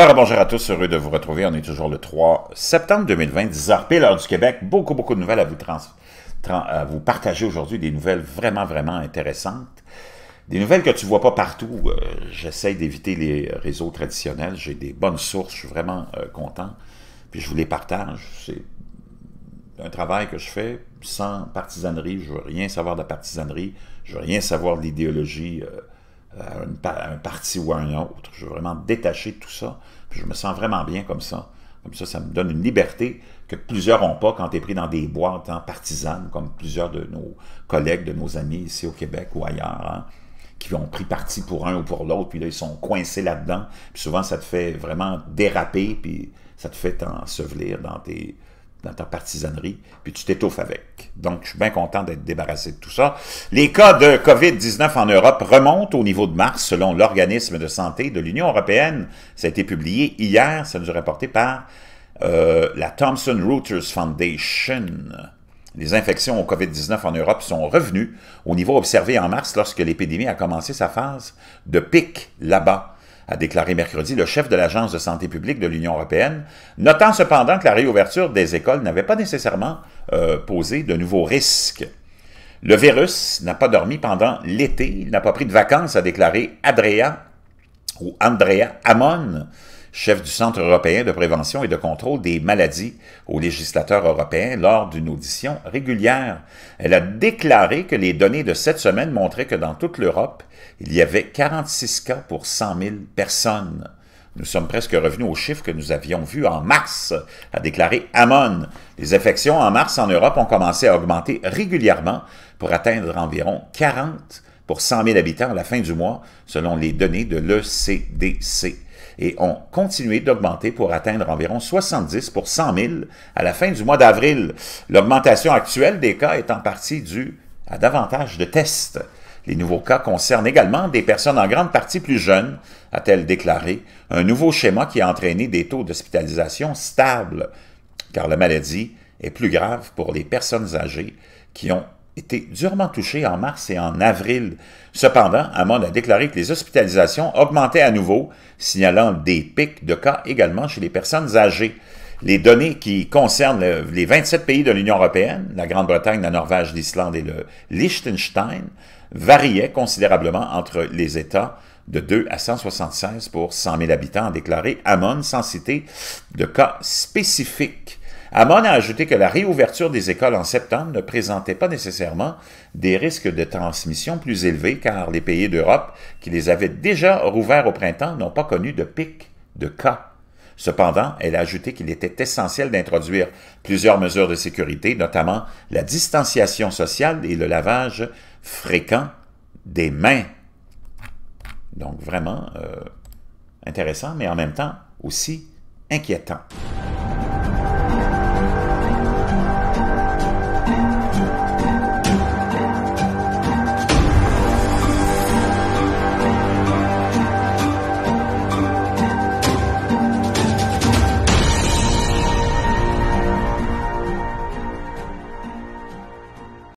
Alors, bonjour à tous, heureux de vous retrouver. On est toujours le 3 septembre 2020, 10h l'heure du Québec. Beaucoup, beaucoup de nouvelles à vous, trans à vous partager aujourd'hui, des nouvelles vraiment, vraiment intéressantes. Des nouvelles que tu ne vois pas partout. Euh, J'essaye d'éviter les réseaux traditionnels. J'ai des bonnes sources, je suis vraiment euh, content. Puis je vous les partage. C'est un travail que je fais sans partisanerie. Je ne veux rien savoir de la partisanerie. Je ne veux rien savoir de l'idéologie. Euh, un parti ou un autre. Je veux vraiment détacher tout ça. je me sens vraiment bien comme ça. Comme ça, ça me donne une liberté que plusieurs n'ont pas quand tu es pris dans des boîtes en hein, partisanes, comme plusieurs de nos collègues, de nos amis ici au Québec ou ailleurs, hein, qui ont pris parti pour un ou pour l'autre, puis là, ils sont coincés là-dedans. Puis souvent, ça te fait vraiment déraper, puis ça te fait ensevelir dans tes, dans ta partisanerie, puis tu t'étouffes avec. Donc, je suis bien content d'être débarrassé de tout ça. Les cas de COVID-19 en Europe remontent au niveau de mars, selon l'organisme de santé de l'Union européenne. Ça a été publié hier, ça nous est rapporté par euh, la Thomson Reuters Foundation. Les infections au COVID-19 en Europe sont revenues au niveau observé en mars lorsque l'épidémie a commencé sa phase de pic là-bas a déclaré mercredi le chef de l'Agence de santé publique de l'Union européenne, notant cependant que la réouverture des écoles n'avait pas nécessairement euh, posé de nouveaux risques. Le virus n'a pas dormi pendant l'été, il n'a pas pris de vacances, a déclaré Adrea ou Andrea Amon, chef du Centre européen de prévention et de contrôle des maladies aux législateur européens lors d'une audition régulière. Elle a déclaré que les données de cette semaine montraient que dans toute l'Europe, il y avait 46 cas pour 100 000 personnes. Nous sommes presque revenus au chiffre que nous avions vu en mars, a déclaré Amon. Les infections en mars en Europe ont commencé à augmenter régulièrement pour atteindre environ 40 pour 100 000 habitants à la fin du mois, selon les données de l'ECDC et ont continué d'augmenter pour atteindre environ 70 pour 100 000 à la fin du mois d'avril. L'augmentation actuelle des cas est en partie due à davantage de tests. Les nouveaux cas concernent également des personnes en grande partie plus jeunes, a-t-elle déclaré, un nouveau schéma qui a entraîné des taux d'hospitalisation stables, car la maladie est plus grave pour les personnes âgées qui ont été durement touchés en mars et en avril. Cependant, Amon a déclaré que les hospitalisations augmentaient à nouveau, signalant des pics de cas également chez les personnes âgées. Les données qui concernent les 27 pays de l'Union européenne, la Grande-Bretagne, la Norvège, l'Islande et le Liechtenstein, variaient considérablement entre les États de 2 à 176 pour 100 000 habitants, a déclaré Hamon, sans citer de cas spécifiques. Amon a ajouté que la réouverture des écoles en septembre ne présentait pas nécessairement des risques de transmission plus élevés car les pays d'Europe qui les avaient déjà rouverts au printemps n'ont pas connu de pic de cas. Cependant, elle a ajouté qu'il était essentiel d'introduire plusieurs mesures de sécurité, notamment la distanciation sociale et le lavage fréquent des mains. Donc vraiment euh, intéressant, mais en même temps aussi inquiétant.